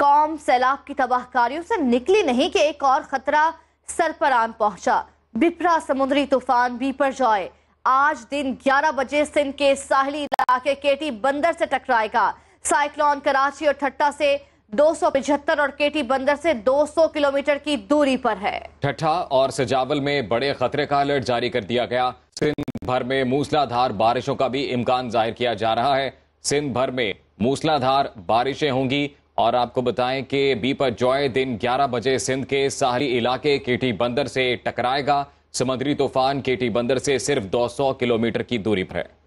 कौम सैलाब की तबाहकारियों से निकली नहीं कि एक और खतरा सर पर आन पहुंचा बिपरा समुद्री तूफान भी पर जाए आज दिन 11 बजे सिंध के साहली इलाके केटी बंदर से टकराएगा साइक्लोन कराची और ठट्टा से दो और केटी बंदर से 200 किलोमीटर की दूरी पर है ठट्ठा और सजावल में बड़े खतरे का अलर्ट जारी कर दिया गया सिंध भर में मूसलाधार बारिशों का भी इम्कान जाहिर किया जा रहा है सिंध भर में मूसलाधार बारिशें होंगी और आपको बताएं कि बीपर जॉय दिन 11 बजे सिंध के साहरी इलाके केटी बंदर से टकराएगा समुद्री तूफान केटी बंदर से सिर्फ 200 किलोमीटर की दूरी पर है